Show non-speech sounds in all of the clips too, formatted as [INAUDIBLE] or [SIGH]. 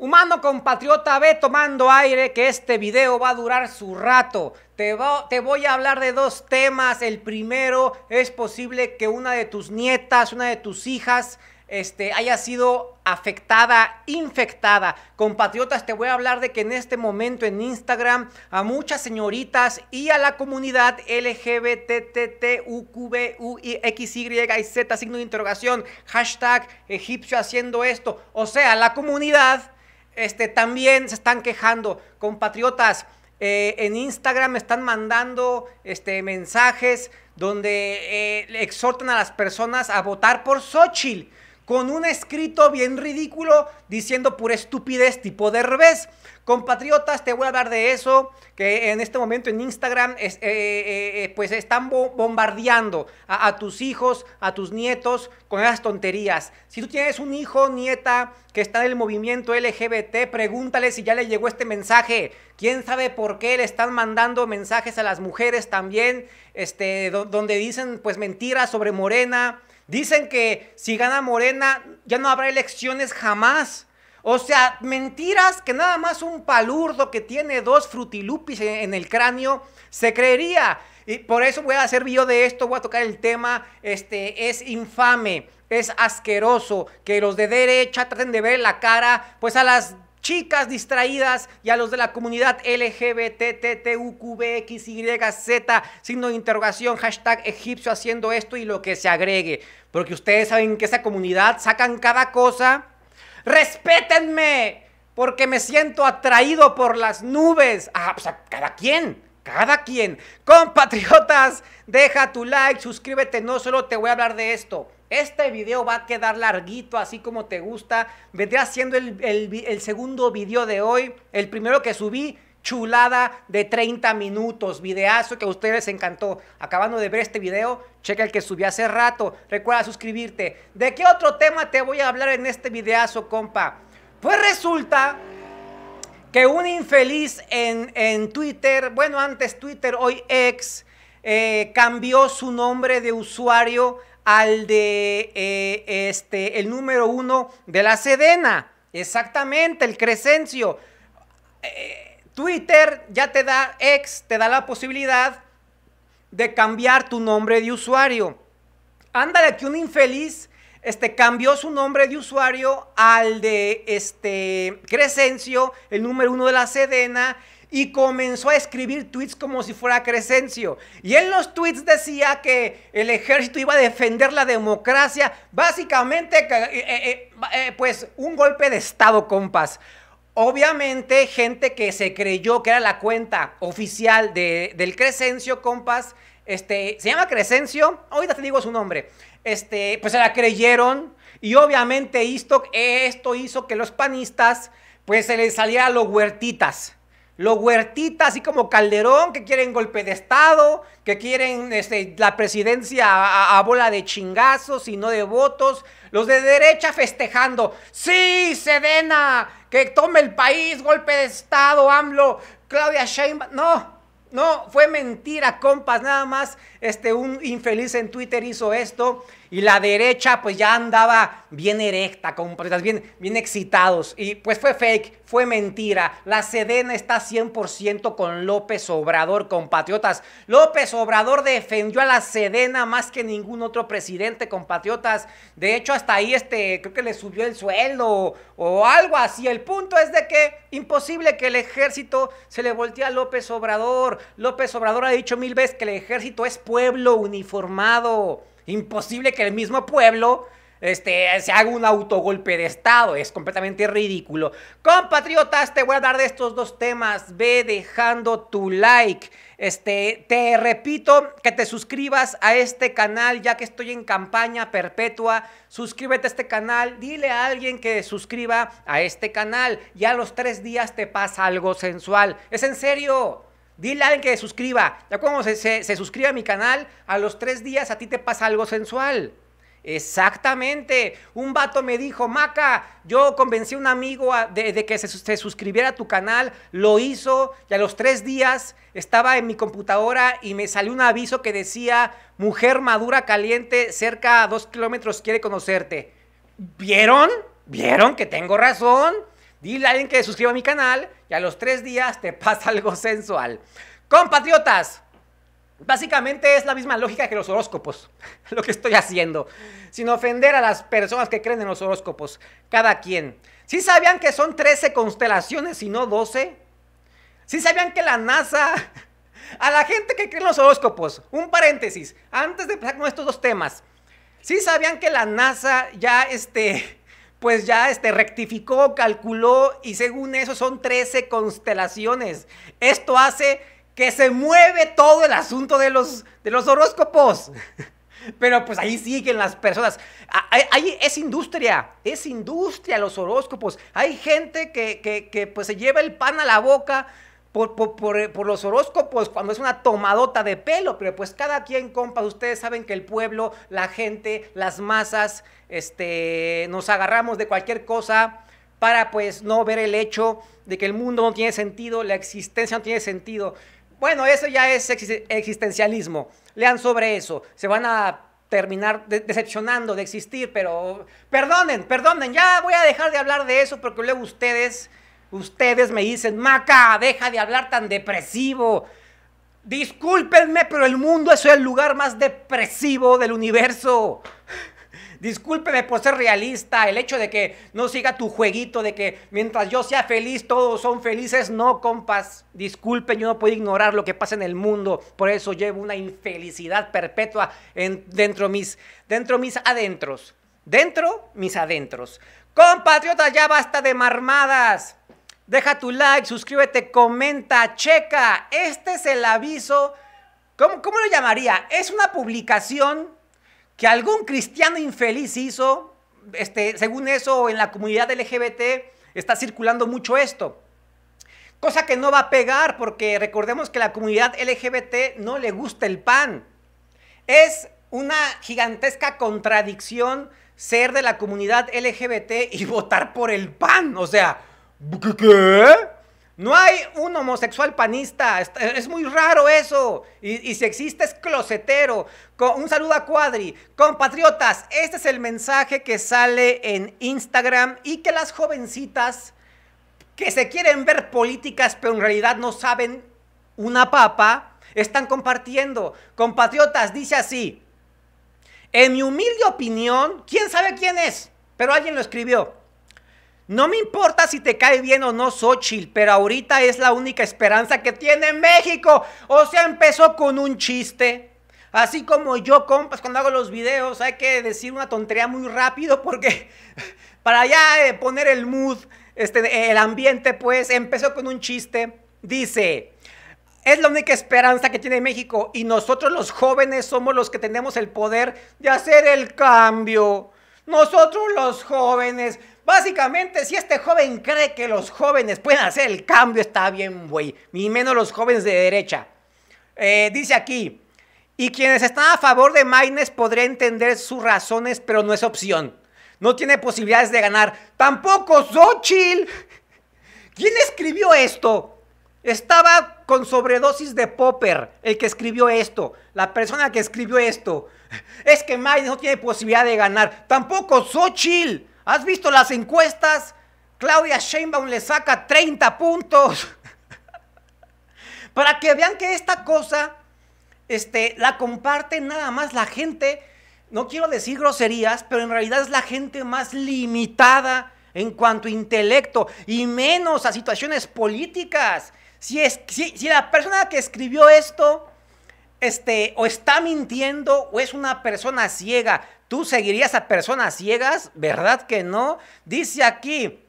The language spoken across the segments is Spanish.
Humano compatriota, ve tomando aire que este video va a durar su rato. Te, te, voy a hablar de dos temas. El primero, es posible que una de tus nietas, una de tus hijas, este, haya sido afectada, infectada. Compatriotas, te voy a hablar de que en este momento en Instagram a muchas señoritas y a la comunidad LGBTTTUQBUIXYZ, signo de interrogación, hashtag egipcio haciendo esto. O sea, la comunidad este, también se están quejando, compatriotas. Eh, en Instagram están mandando este, mensajes donde eh, exhortan a las personas a votar por Xochitl con un escrito bien ridículo diciendo pura estupidez tipo de revés. Compatriotas, te voy a hablar de eso, que en este momento en Instagram eh, eh, eh, pues están bombardeando a, tus hijos, a tus nietos con esas tonterías. Si tú tienes un hijo, nieta que está en el movimiento LGBT, pregúntale si ya le llegó este mensaje. ¿Quién sabe por qué le están mandando mensajes a las mujeres también, este, donde dicen pues mentiras sobre Morena? Dicen que si gana Morena ya no habrá elecciones jamás. O sea, mentiras que nada más un palurdo que tiene dos frutilupis en el cráneo se creería. Y por eso voy a hacer video de esto, voy a tocar el tema. Este es infame, es asqueroso que los de derecha traten de ver la cara pues a las chicas distraídas y a los de la comunidad Z, signo de interrogación, hashtag egipcio haciendo esto y lo que se agregue. Porque ustedes saben que esa comunidad sacan cada cosa. ¡Respétenme! Porque me siento atraído por las nubes. Ah, pues cada quien. Cada quien. Compatriotas, deja tu like, suscríbete. No solo te voy a hablar de esto este video va a quedar larguito, así como te gusta. Vendría siendo el, segundo video de hoy, el primero que subí chulada de 30 minutos, videazo que a ustedes les encantó. Acabando de ver este video, checa el que subí hace rato, recuerda suscribirte. ¿De qué otro tema te voy a hablar en este videazo, compa? Pues resulta que un infeliz en, Twitter, bueno, antes Twitter, hoy ex, eh, cambió su nombre de usuario al de eh, este, el número uno de la Sedena. Exactamente, el Crescencio. Eh, Twitter ya te da, ex, te da la posibilidad de cambiar tu nombre de usuario. Ándale, que un infeliz este, cambió su nombre de usuario al de este, Crescencio, el número uno de la Sedena, y comenzó a escribir tweets como si fuera Crescencio. Y en los tweets decía que el ejército iba a defender la democracia, básicamente, eh, eh, eh, pues un golpe de Estado, compas. Obviamente, gente que se creyó que era la cuenta oficial del Crescencio, compas. Este, se llama Crescencio, ahorita te digo su nombre. Este, pues se la creyeron y obviamente esto, esto hizo que los panistas pues se les saliera a los huertitas los huertitas, así como Calderón, que quieren golpe de Estado, que quieren este, la presidencia a, bola de chingazos y no de votos. Los de derecha festejando. Sí, Sedena, que tome el país, golpe de Estado, AMLO, Claudia Sheinbaum. No, no, fue mentira, compas. Nada más este, un infeliz en Twitter hizo esto. Y la derecha pues ya andaba bien erecta, compatriotas, bien, bien excitados. Y pues fue fake, fue mentira. La Sedena está 100% con López Obrador, compatriotas. López Obrador defendió a la Sedena más que ningún otro presidente, compatriotas. De hecho, hasta ahí este, creo que le subió el sueldo o algo así. El punto es de que imposible que el ejército se le voltee a López Obrador. López Obrador ha dicho mil veces que el ejército es pueblo uniformado. Imposible que el mismo pueblo este, se haga un autogolpe de Estado. Es completamente ridículo. Compatriotas, te voy a dar de estos dos temas. Ve dejando tu like. Este, te repito que te suscribas a este canal ya que estoy en campaña perpetua. Suscríbete a este canal. Dile a alguien que suscriba a este canal. Ya a los tres días te pasa algo sensual. Es en serio. Dile a alguien que se suscriba. Ya cuando se, suscribe a mi canal, a los tres días a ti te pasa algo sensual. Exactamente. Un vato me dijo, Maca, yo convencí a un amigo de, que se, suscribiera a tu canal, lo hizo y a los tres días estaba en mi computadora y me salió un aviso que decía, mujer madura caliente, cerca a dos kilómetros quiere conocerte. ¿Vieron? ¿Vieron que tengo razón? Dile a alguien que se suscriba a mi canal y a los tres días te [LAUGHS] pasa algo sensual. Compatriotas, básicamente es la misma lógica que los horóscopos, [LAUGHS] lo que estoy haciendo, sin ofender a las personas que creen en los horóscopos, cada quien. ¿Sí sabían que son 13 constelaciones y no 12? ¿Sí sabían que la NASA... [LAUGHS] A la gente que cree en los horóscopos, un paréntesis, antes de empezar con estos dos temas, ¿sí sabían que la NASA ya, este, pues ya este, rectificó, calculó y según eso son 13 constelaciones. Esto hace que se mueve todo el asunto de los, de los horóscopos. [LAUGHS] Pero pues ahí siguen las personas. Ahí es industria, es industria los horóscopos. Hay gente que, que pues se lleva el pan a la boca eh, por, los horóscopos cuando es una tomadota de pelo, pero pues cada quien, compas, ustedes saben que el pueblo, la gente, las masas, este, nos agarramos de cualquier cosa para pues no ver el hecho de que el mundo no tiene sentido, la existencia no tiene sentido. Bueno, eso ya es existencialismo. Lean sobre eso. Se van a terminar decepcionando de existir, pero perdonen, perdonen, ya voy a dejar de hablar de eso porque luego ustedes Ustedes me dicen, Maca, deja de hablar tan depresivo. Discúlpenme, pero el mundo es el lugar más depresivo del universo. [LAUGHS] discúlpenme por ser realista, el hecho de que no siga tu jueguito, de que mientras yo sea feliz todos son felices, no compas, disculpen, yo no puedo ignorar lo que pasa en el mundo, por eso llevo una infelicidad perpetua dentro, mis, dentro mis adentros, dentro mis adentros. Compatriotas, ya basta de marmadas. Deja tu like, suscríbete, comenta, checa. Este es el aviso. ¿Cómo, lo llamaría? Es una publicación que algún cristiano infeliz hizo. Este, según eso, en la comunidad LGBT está circulando mucho esto. Cosa que no va a pegar porque recordemos que la comunidad LGBT no le gusta el pan. Es una gigantesca contradicción ser de la comunidad LGBT y [LAUGHS] votar por el pan. O sea, ¿Qué? No hay un homosexual panista. Eh, es muy raro eso. Y, si existe es closetero. un saludo a Cuadri. Compatriotas, este es el mensaje que sale en Instagram y que las jovencitas que se quieren ver políticas pero en realidad no saben una papa, están compartiendo. Compatriotas, dice así. En mi humilde opinión, ¿quién sabe quién es? Pero alguien lo escribió. No me importa si te cae bien o no Xochitl, pero ahorita es la única esperanza que tiene México. O sea, empezó con un chiste. Así como yo, compas, cuando hago los videos, hay que decir una tontería muy rápido porque [LAUGHS] para ya eh, poner el mood, este, el ambiente, pues, empezó con un chiste. Dice, es la única esperanza que tiene México y nosotros los jóvenes somos los que tenemos el poder de hacer el cambio. Nosotros los jóvenes Básicamente, si este joven cree que los jóvenes pueden hacer el cambio, está bien, güey. Ni menos los jóvenes de derecha. Eh, dice aquí, y quienes están a favor de Maines podría entender sus razones, pero no es opción. No tiene posibilidades de ganar. Tampoco chill. ¿Quién escribió esto? Estaba con sobredosis de Popper, el que escribió esto, la persona que escribió esto. Es que Maines no tiene posibilidad de ganar. Tampoco chill. ¿Has visto las encuestas? Claudia Sheinbaum le saca 30 puntos. [LAUGHS] Para que vean que esta cosa este, la comparte nada más la gente, no quiero decir groserías, pero en realidad es la gente más limitada en cuanto a intelecto y menos a situaciones políticas. Si, es, si, si la persona que escribió esto este, o está mintiendo o es una persona ciega. ¿Tú seguirías a personas ciegas? ¿Verdad que no? Dice aquí,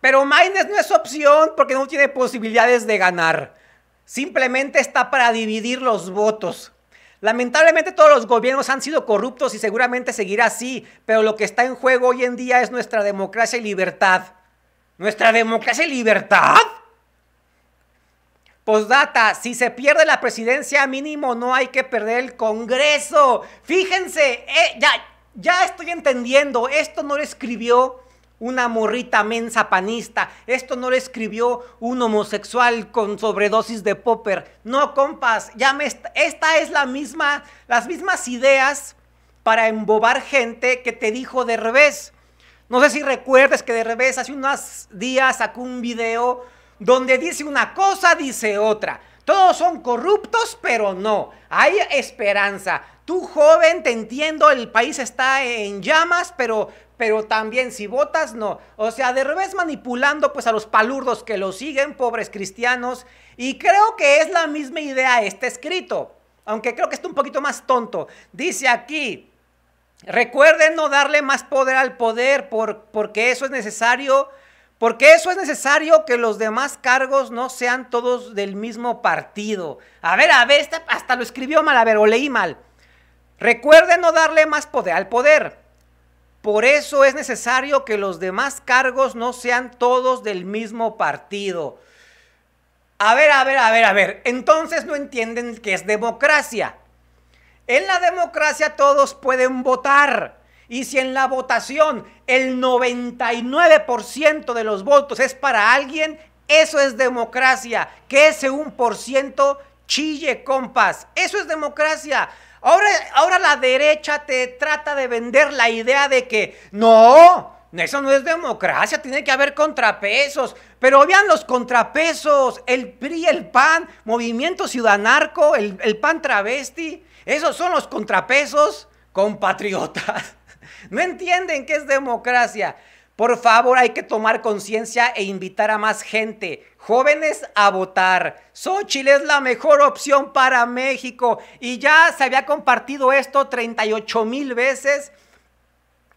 pero Maines no es opción porque no tiene posibilidades de ganar. Simplemente está para dividir los votos. Lamentablemente todos los gobiernos han sido corruptos y seguramente seguirá así, pero lo que está en juego hoy en día es nuestra democracia y libertad. ¿Nuestra democracia y libertad? Postdata, si se pierde la presidencia mínimo no hay que perder el Congreso. Fíjense, eh, ya, estoy entendiendo, esto no lo escribió una morrita mensapanista. esto no lo escribió un homosexual con sobredosis de popper. No, compas, ya me esta es la misma, las mismas ideas para embobar gente que te dijo de revés. No sé si recuerdes que de revés hace unos días sacó un video donde dice una cosa, dice otra. Todos son corruptos, pero no. Hay esperanza. Tú joven, te entiendo, el país está en llamas, pero, pero también si votas, no. O sea, de revés manipulando pues a los palurdos que lo siguen, pobres cristianos. Y creo que es la misma idea, este escrito. Aunque creo que está un poquito más tonto. Dice aquí, recuerden no darle más poder al poder por, porque eso es necesario porque eso es necesario que los demás cargos no sean todos del mismo partido. A ver, a ver, hasta lo escribió mal, a ver, o leí mal. Recuerde no darle más poder al poder. Por eso es necesario que los demás cargos no sean todos del mismo partido. A ver, a ver, a ver, a ver. Entonces no entienden qué es democracia. En la democracia todos pueden votar. Y si en la votación el 99% de los votos es para alguien, eso es democracia. Que ese 1% chille, compas. Eso es democracia. Ahora, ahora la derecha te trata de vender la idea de que no, eso no es democracia, tiene que haber contrapesos. Pero vean los contrapesos, el PRI, el PAN, Movimiento Ciudadanarco, el, el PAN travesti. Esos son los contrapesos compatriotas. [LAUGHS] No entienden qué es democracia. Por favor, hay que tomar conciencia e invitar a más gente, jóvenes, a votar. Xochitl es la mejor opción para México. Y ya se había compartido esto 38 mil veces.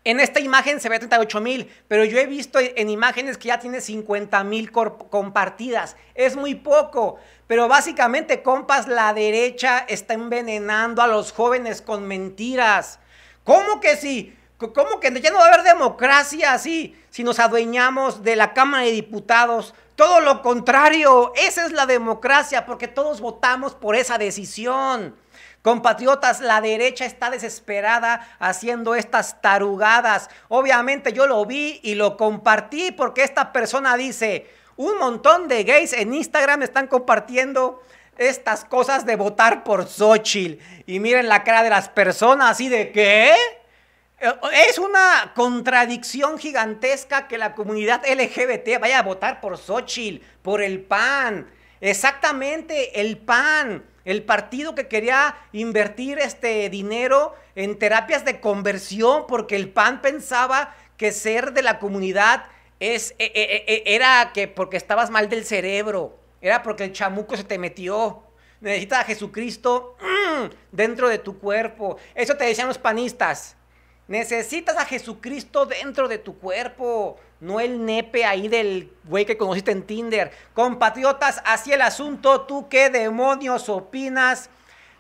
En esta imagen se ve 38 mil, pero yo he visto en imágenes que ya tiene 50 mil compartidas. Es muy poco, pero básicamente, compas, la derecha está envenenando a los jóvenes con mentiras. ¿Cómo que sí? ¿Cómo que ya no va a haber democracia así si nos adueñamos de la Cámara de Diputados? Todo lo contrario, esa es la democracia porque todos votamos por esa decisión. Compatriotas, la derecha está desesperada haciendo estas tarugadas. Obviamente yo lo vi y lo compartí porque esta persona dice, un montón de gays en Instagram están compartiendo estas cosas de votar por Xochitl. Y miren la cara de las personas así de, ¿qué? Es una contradicción gigantesca que la comunidad LGBT vaya a votar por Xochitl, por el PAN. Exactamente, el PAN, el partido que quería invertir este dinero en terapias de conversión, porque el PAN pensaba que ser de la comunidad es, e, e, e, era que porque estabas mal del cerebro, era porque el chamuco se te metió. Necesitas a Jesucristo mm, dentro de tu cuerpo. Eso te decían los panistas. Necesitas a Jesucristo dentro de tu cuerpo, no el nepe ahí del güey que conociste en Tinder. Compatriotas, así el asunto, ¿tú qué demonios opinas?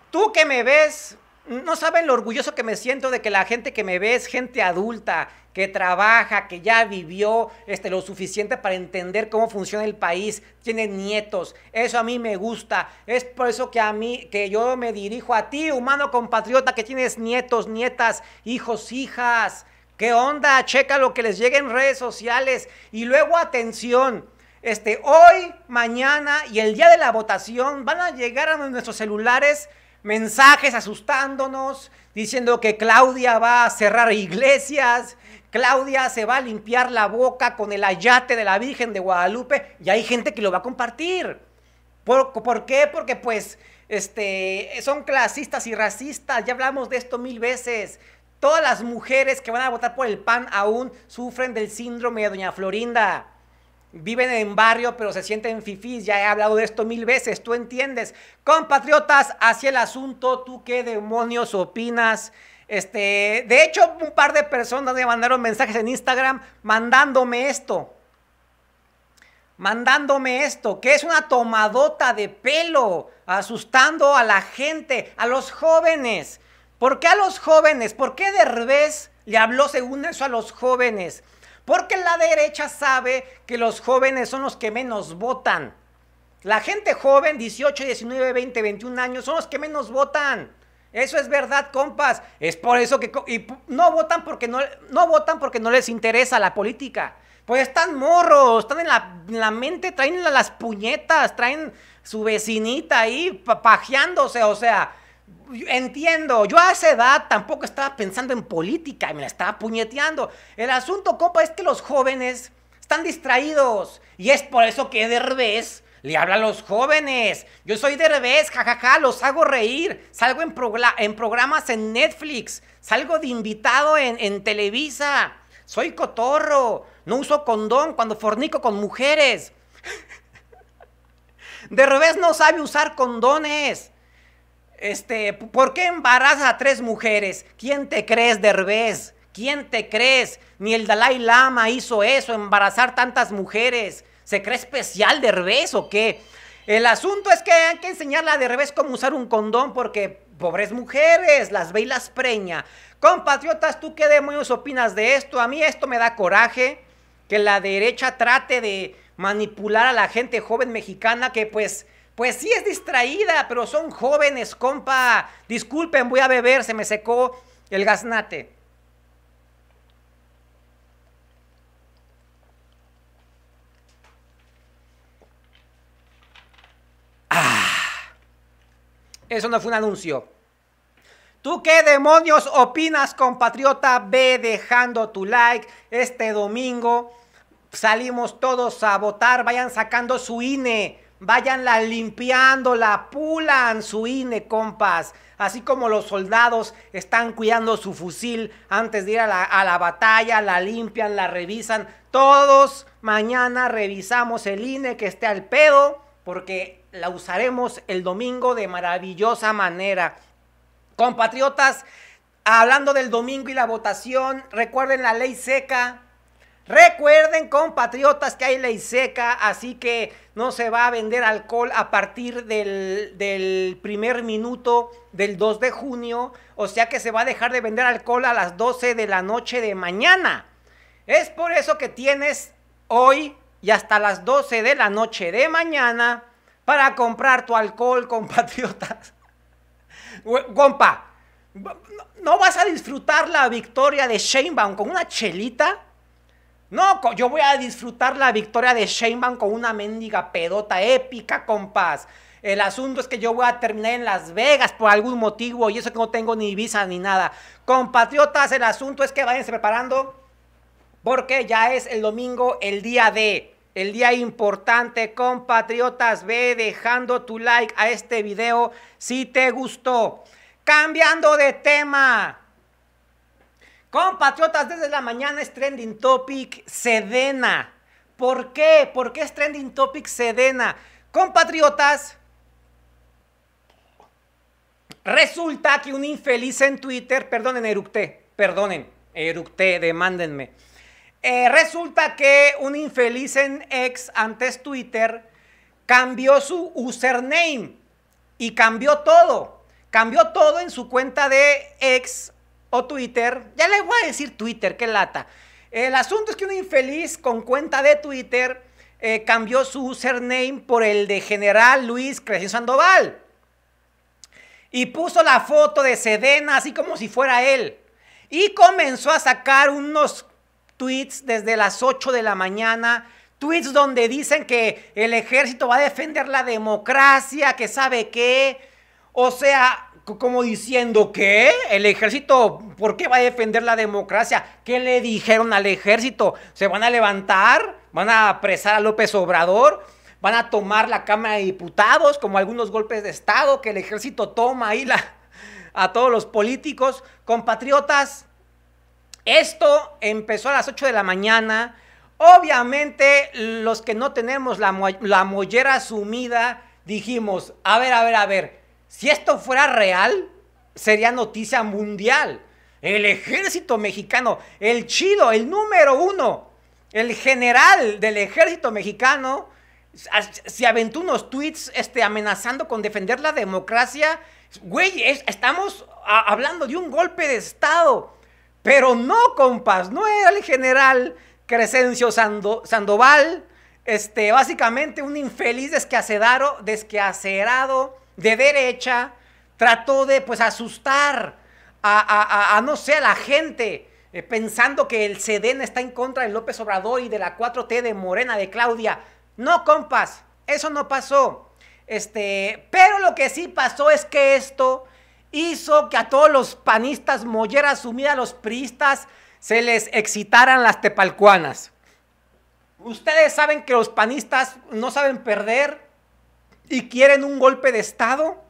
Tú que me ves, no saben lo orgulloso que me siento de que la gente que me ve es gente adulta, que trabaja, que ya vivió este, lo suficiente para entender cómo funciona el país, tiene nietos. Eso a mí me gusta. Es por eso que a mí, que yo me dirijo a ti, humano compatriota, que tienes nietos, nietas, hijos, hijas. ¿Qué onda? Checa lo que les llegue en redes sociales. Y luego, atención, este, hoy, mañana y el día de la votación van a llegar a nuestros celulares mensajes asustándonos, diciendo que Claudia va a cerrar iglesias, Claudia se va a limpiar la boca con el ayate de la Virgen de Guadalupe, y hay gente que lo va a compartir. ¿Por, qué? Porque pues este, son clasistas y racistas, ya hablamos de esto mil veces. Todas las mujeres que van a votar por el PAN aún sufren del síndrome de Doña Florinda viven en barrio pero se sienten fifís, ya he hablado de esto mil veces, tú entiendes. Compatriotas, hacia el asunto, ¿tú qué demonios opinas? Este, de hecho, un par de personas me mandaron mensajes en Instagram mandándome esto. Mandándome esto, que es una tomadota de pelo, asustando a la gente, a los jóvenes. ¿Por qué a los jóvenes? ¿Por qué Derbez le habló según eso a los jóvenes? Porque la derecha sabe que los jóvenes son los que menos votan. La gente joven, 18, 19, 20, 21 años, son los que menos votan. Eso es verdad, compas. Es por eso que y no votan porque no, votan porque no les interesa la política. Pues están morros, están en la, en la mente, traen las puñetas, traen su vecinita ahí pajeándose, o sea, Entiendo, yo a esa edad tampoco estaba pensando en política y me la estaba puñeteando. El asunto, compa, es que los jóvenes están distraídos y es por eso que de revés le hablan a los jóvenes. Yo soy revés, jajaja, los hago reír. Salgo en, programas en Netflix, salgo de invitado en, Televisa. Soy cotorro, no uso condón cuando fornico con mujeres. [LAUGHS] De revés, no sabe usar condones. Este, ¿por qué embarazas a tres mujeres? ¿Quién te crees, Derbez? ¿Quién te crees? Ni el Dalai Lama hizo eso, embarazar tantas mujeres. ¿Se cree especial Derbez o qué? El asunto es que hay que enseñarle a revés cómo usar un condón porque pobres mujeres, las ve y las preña. Compatriotas, ¿tú qué demonios opinas de esto? A mí esto me da coraje que la derecha trate de manipular a la gente joven mexicana que pues pues sí, es distraída, pero son jóvenes, compa. Disculpen, voy a beber, se me secó el gaznate. Ah, eso no fue un anuncio. ¿Tú qué demonios opinas, compatriota? Ve dejando tu like este domingo. Salimos todos a votar. Vayan sacando su INE. Váyanla limpiando, la pulan su INE, compas. Así como los soldados están cuidando su fusil antes de ir a la, a la batalla, la limpian, la revisan. Todos mañana revisamos el INE que esté al pedo, porque la usaremos el domingo de maravillosa manera. Compatriotas, hablando del domingo y la votación, recuerden la ley seca Recuerden, compatriotas, que hay ley seca, así que no se va a vender alcohol a partir del, primer minuto del 2 de junio, o sea que se va a dejar de vender alcohol a las 12 de la noche de mañana. Es por eso que tienes hoy y hasta las 12 de la noche de mañana para comprar tu alcohol, [LAUGHS] compatriotas. guampa ¿no vas a disfrutar la victoria de Sheinbaum con una chelita? No, yo voy a disfrutar la victoria de Sheinbaum con una mendiga pedota épica, compás. El asunto es que yo voy a terminar en Las Vegas por algún motivo y eso que no tengo ni visa ni nada. Compatriotas, el asunto es que váyanse preparando porque ya es el domingo, el día de... El día importante, compatriotas, ve dejando tu like a este video si te gustó. Cambiando de tema, Compatriotas, desde la mañana es trending topic Sedena. ¿Por qué? ¿Por qué es trending topic Sedena? Compatriotas, resulta que un infeliz en Twitter, perdonen, eructé, perdonen, eructé, demándenme. Eh, resulta que un infeliz en ex, antes Twitter, cambió su username y cambió todo. Cambió todo en su cuenta de ex o Twitter, ya le voy a decir Twitter, qué lata. El asunto es que un infeliz con cuenta de Twitter eh, cambió su username por el de General Luis Crescencio Sandoval. Y puso la foto de Sedena así como si fuera él. Y comenzó a sacar unos tweets desde las 8 de la mañana. Tweets donde dicen que el ejército va a defender la democracia, que sabe qué. O sea, como diciendo que el ejército, ¿por qué va a defender la democracia? ¿Qué le dijeron al ejército? ¿Se van a levantar? ¿Van a apresar a López Obrador? ¿Van a tomar la Cámara de Diputados como algunos golpes de Estado que el ejército toma ahí la, a todos los políticos? Compatriotas, esto empezó a las 8 de la mañana. Obviamente los que no tenemos la, la mollera sumida dijimos, a ver, a ver, a ver si esto fuera real, sería noticia mundial. El ejército mexicano, el chido, el número uno, el general del ejército mexicano, se aventó unos tweets este, amenazando con defender la democracia. Güey, estamos hablando de un golpe de Estado. Pero no, compas, no era el general Crescencio Sandoval. Este, básicamente un infeliz desquacedaro, desquacerado de derecha trató de pues asustar a, no sé, a la gente, eh, pensando que el ceden está en contra de López Obrador y de la 4T de Morena, de Claudia. No, compas, eso no pasó. Este, pero lo que sí pasó es que esto hizo que a todos los panistas, molleras sumidas, los priistas, se les excitaran las tepalcuanas. Ustedes saben que los panistas no saben perder, y quieren un golpe de Estado.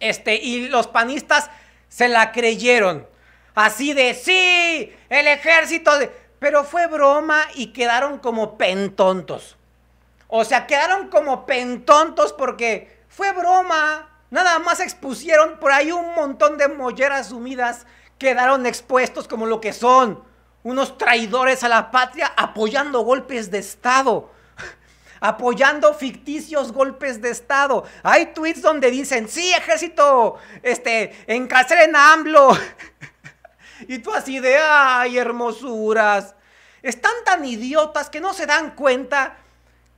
Este, y los panistas se la creyeron. Así de, sí, el ejército Pero fue broma y quedaron como pentontos. O sea, quedaron como pentontos porque fue broma. Nada más expusieron por ahí un montón de molleras sumidas. Quedaron expuestos como lo que son. Unos traidores a la patria apoyando golpes de Estado apoyando ficticios golpes de Estado. Hay tweets donde dicen, sí, ejército, este, encarcelen a AMLO. [LAUGHS] y tú así de, ay, hermosuras. Están tan idiotas que no se dan cuenta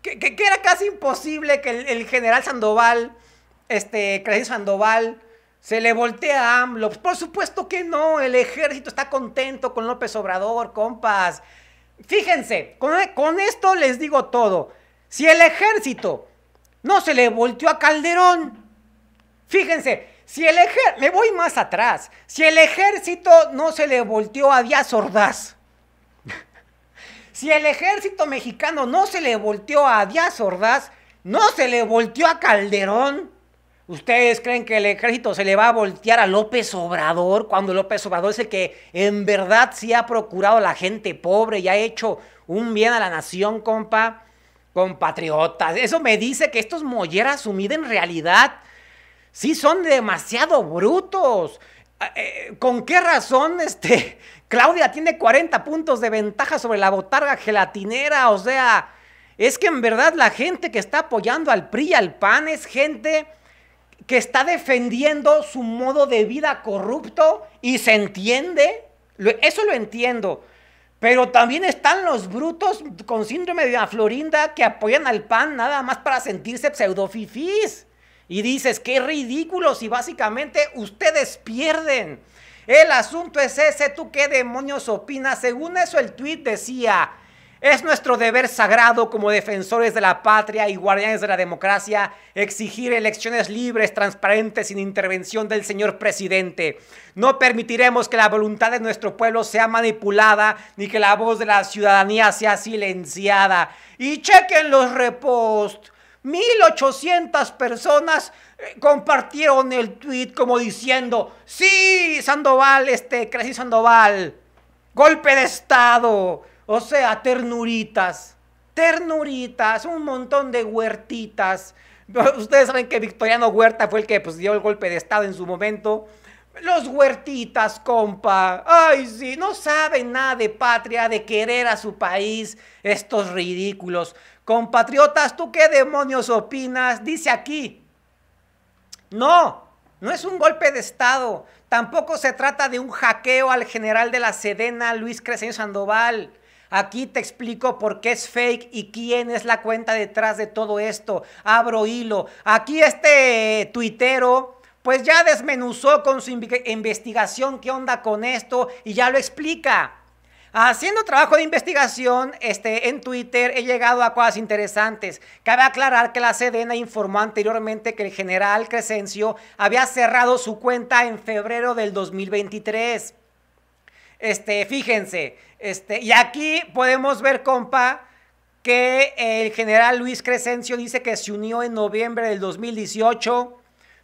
que, era casi imposible que el, general Sandoval, este, Crescent Sandoval, se le voltea a AMLO. Por supuesto que no, el ejército está contento con López Obrador, compas. Fíjense, con, con, esto les digo todo. Si el ejército no se le volteó a Calderón, fíjense, si el ejército, me voy más atrás, si el ejército no se le volteó a Díaz Ordaz, [LAUGHS] si el ejército mexicano no se le volteó a Díaz Ordaz, no se le volteó a Calderón. ¿Ustedes creen que el ejército se le va a voltear a López Obrador cuando López Obrador es el que en verdad sí ha procurado a la gente pobre y ha hecho un bien a la nación, compa? compatriotas. Eso me dice que estos molleras sumida en realidad sí son demasiado brutos. Eh, eh, ¿Con qué razón este, [LAUGHS] Claudia tiene 40 puntos de ventaja sobre la botarga gelatinera? O sea, es que en verdad la gente que está apoyando al PRI y al PAN es gente que está defendiendo su modo de vida corrupto y se entiende. Eso lo entiendo. Pero también están los brutos con síndrome de la florinda que apoyan al PAN nada más para sentirse pseudofifis. Y dices, qué ridículo si básicamente ustedes pierden. El asunto es ese, ¿tú qué demonios opinas? Según eso el tuit decía, es nuestro deber sagrado como defensores de la patria y guardianes de la democracia exigir elecciones libres, transparentes, sin intervención del señor presidente. No permitiremos que la voluntad de nuestro pueblo sea manipulada ni que la voz de la ciudadanía sea silenciada. Y chequen los reposts. 1800 personas eh, compartieron el tweet como diciendo, sí, Sandoval, este, crazy Sandoval, golpe de Estado, o sea, ternuritas, ternuritas, un montón de huertitas. [LAUGHS] Ustedes saben que Victoriano Huerta fue el que pues, dio el golpe de Estado en su momento. Los huertitas, compa. Ay, sí, no saben nada de patria, de querer a su país. Estos ridículos. Compatriotas, ¿tú qué demonios opinas? Dice aquí. No, no es un golpe de Estado. Tampoco se trata de un hackeo al general de la Sedena, Luis Crescencio Sandoval. Aquí te explico por qué es fake y quién es la cuenta detrás de todo esto. Abro hilo. Aquí este tuitero pues ya desmenuzó con su investigación qué onda con esto y ya lo explica. Haciendo trabajo de investigación este, en Twitter he llegado a cosas interesantes. Cabe aclarar que la Sedena informó anteriormente que el general Crescencio había cerrado su cuenta en febrero del 2023. Este, fíjense, este, y aquí podemos ver, compa, que el general Luis Crescencio dice que se unió en noviembre del 2018,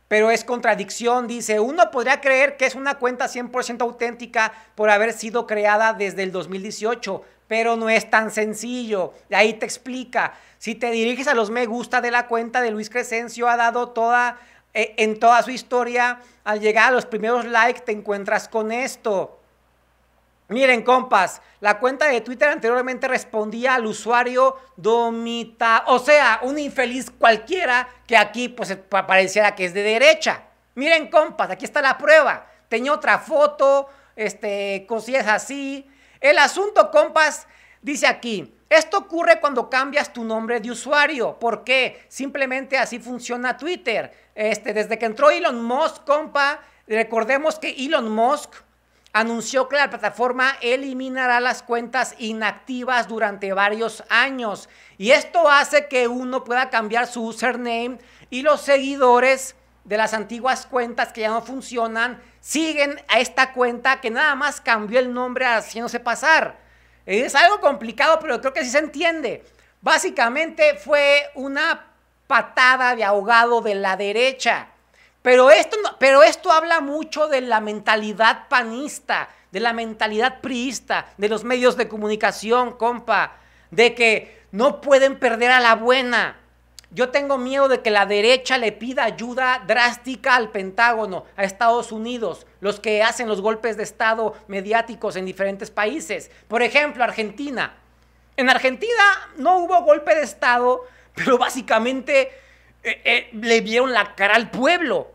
pero es contradicción, dice, uno podría creer que es una cuenta 100% auténtica por haber sido creada desde el 2018, pero no es tan sencillo. ahí te explica, si te diriges a los me gusta de la cuenta de Luis Crescencio, ha dado toda, eh, en toda su historia, al llegar a los primeros likes te encuentras con esto. Miren, compas, la cuenta de Twitter anteriormente respondía al usuario Domita, o sea, un infeliz cualquiera que aquí pues pareciera que es de derecha. Miren, compas, aquí está la prueba. Tenía otra foto, este, es así. El asunto, compas, dice aquí, esto ocurre cuando cambias tu nombre de usuario. ¿Por qué? Simplemente así funciona Twitter. Este, desde que entró Elon Musk, compa, recordemos que Elon Musk anunció que la plataforma eliminará las cuentas inactivas durante varios años. Y esto hace que uno pueda cambiar su username y los seguidores de las antiguas cuentas que ya no funcionan siguen a esta cuenta que nada más cambió el nombre haciéndose pasar. Es algo complicado, pero creo que sí se entiende. Básicamente fue una patada de ahogado de la derecha. Pero esto, pero esto habla mucho de la mentalidad panista, de la mentalidad priista, de los medios de comunicación, compa, de que no pueden perder a la buena. Yo tengo miedo de que la derecha le pida ayuda drástica al Pentágono, a Estados Unidos, los que hacen los golpes de Estado mediáticos en diferentes países. Por ejemplo, Argentina. En Argentina no hubo golpe de Estado, pero básicamente eh, eh, le vieron la cara al pueblo.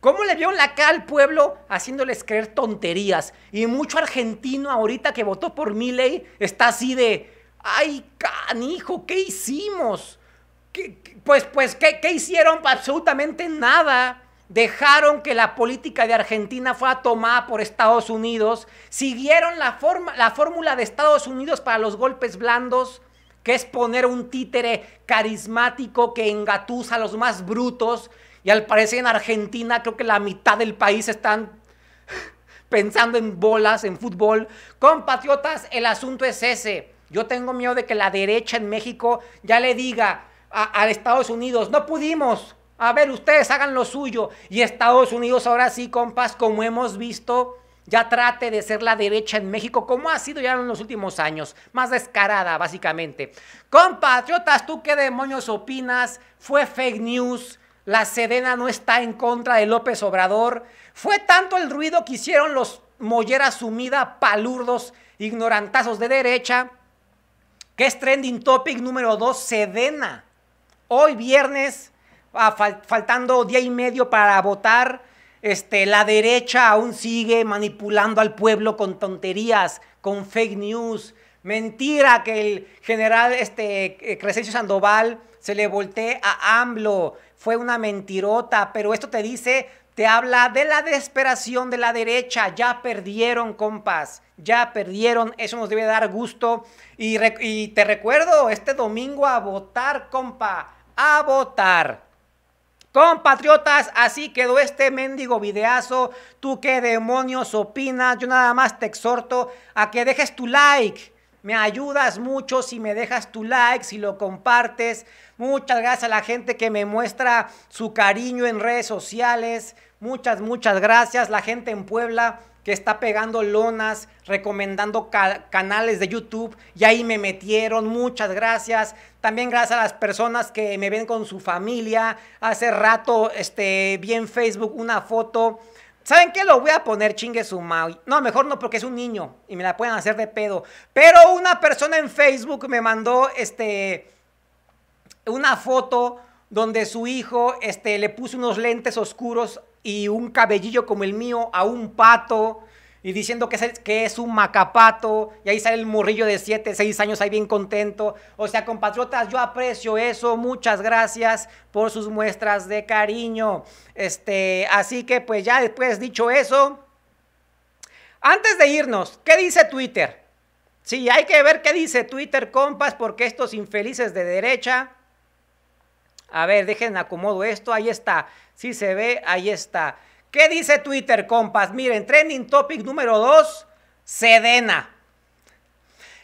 ¿Cómo le vio la cara al pueblo haciéndoles creer tonterías? Y mucho argentino ahorita que votó por mi está así de, ay, canijo, ¿qué hicimos? pues, pues, ¿qué, hicieron? Absolutamente nada. Dejaron que la política de Argentina fuera tomada por Estados Unidos. Siguieron la, forma, la fórmula de Estados Unidos para los golpes blandos que es poner un títere carismático que engatusa a los más brutos, y al parecer en Argentina creo que la mitad del país están pensando en bolas, en fútbol. Compatriotas, el asunto es ese. Yo tengo miedo de que la derecha en México ya le diga a, Estados Unidos, no pudimos. A ver, ustedes hagan lo suyo. Y Estados Unidos ahora sí, compas, como hemos visto, ya trate de ser la derecha en México, como ha sido ya en los últimos años, más descarada, básicamente. Compatriotas, ¿tú qué demonios opinas? ¿Fue fake news? la Sedena no está en contra de López Obrador. Fue tanto el ruido que hicieron los mollera sumida, palurdos, ignorantazos de derecha, que es trending topic número dos, Sedena. Hoy viernes, ah, faltando día y medio para votar, este, la derecha aún sigue manipulando al pueblo con tonterías, con fake news. Mentira que el general este, eh, Crescencio Sandoval se le voltee a AMLO fue una mentirota, pero esto te dice, te habla de la desesperación de la derecha, ya perdieron compas, ya perdieron, eso nos debe dar gusto. Y, te recuerdo, este domingo a votar, compa, a votar. Compatriotas, así quedó este mendigo videazo. ¿Tú qué demonios opinas? Yo nada más te exhorto a que dejes tu like me ayudas mucho si me dejas tu like, si lo compartes. Muchas gracias a la gente que me muestra su cariño en redes sociales. Muchas, muchas gracias. La gente en Puebla que está pegando lonas, recomendando canales de YouTube y ahí me metieron. Muchas gracias. También gracias a las personas que me ven con su familia. Hace rato este, vi en Facebook una foto ¿Saben qué? Lo voy a poner chingue su No, mejor no porque es un niño y me la pueden hacer de pedo. Pero una persona en Facebook me mandó este una foto donde su hijo este, le puso unos lentes oscuros y un cabellillo como el mío a un pato y diciendo que es, que es un macapato, y ahí sale el morrillo de 7, 6 años ahí bien contento. O sea, compatriotas, yo aprecio eso, muchas gracias por sus muestras de cariño. Este, así que pues ya después dicho eso, antes de irnos, ¿qué dice Twitter? Sí, hay que ver qué dice Twitter, compas, porque estos infelices de derecha... A ver, dejen acomodo esto, ahí está. Sí se ve, ahí está. ¿Qué dice Twitter, compas? Miren, trending topic número 2, Sedena.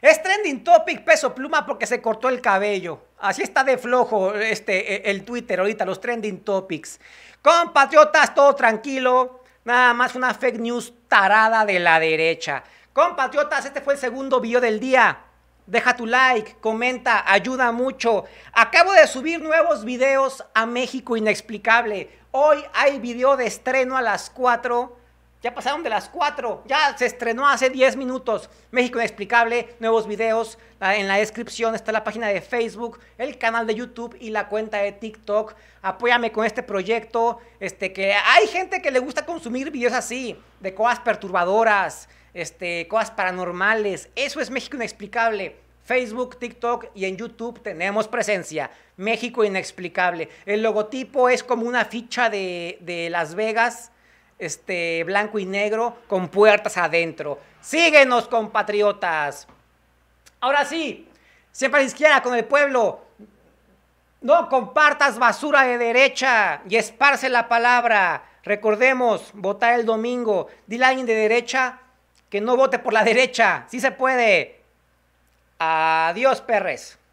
Es trending topic peso pluma porque se cortó el cabello. Así está de flojo este, e, el Twitter ahorita, los trending topics. Compatriotas, todo tranquilo. Nada más una fake news tarada de la derecha. Compatriotas, este fue el segundo video del día. Deja tu like, comenta, ayuda mucho. Acabo de subir nuevos videos a México Inexplicable. Hoy hay video de estreno a las 4. Ya pasaron de las 4. Ya se estrenó hace 10 minutos. México Inexplicable, nuevos videos. Ah, en la descripción está la página de Facebook, el canal de YouTube y la cuenta de TikTok. Apóyame con este proyecto. Este que hay gente que le gusta consumir videos así, de cosas perturbadoras este, cosas paranormales. Eso es México Inexplicable. Facebook, TikTok y en YouTube tenemos presencia. México Inexplicable. El logotipo es como una ficha de, Las Vegas, este, blanco y negro, con puertas adentro. Síguenos, compatriotas. Ahora sí, siempre a la izquierda con el pueblo. No compartas basura de derecha y esparce la palabra. Recordemos, votar el domingo. Dile a alguien de derecha, que no vote por la derecha. Sí se puede. Adiós, Pérez.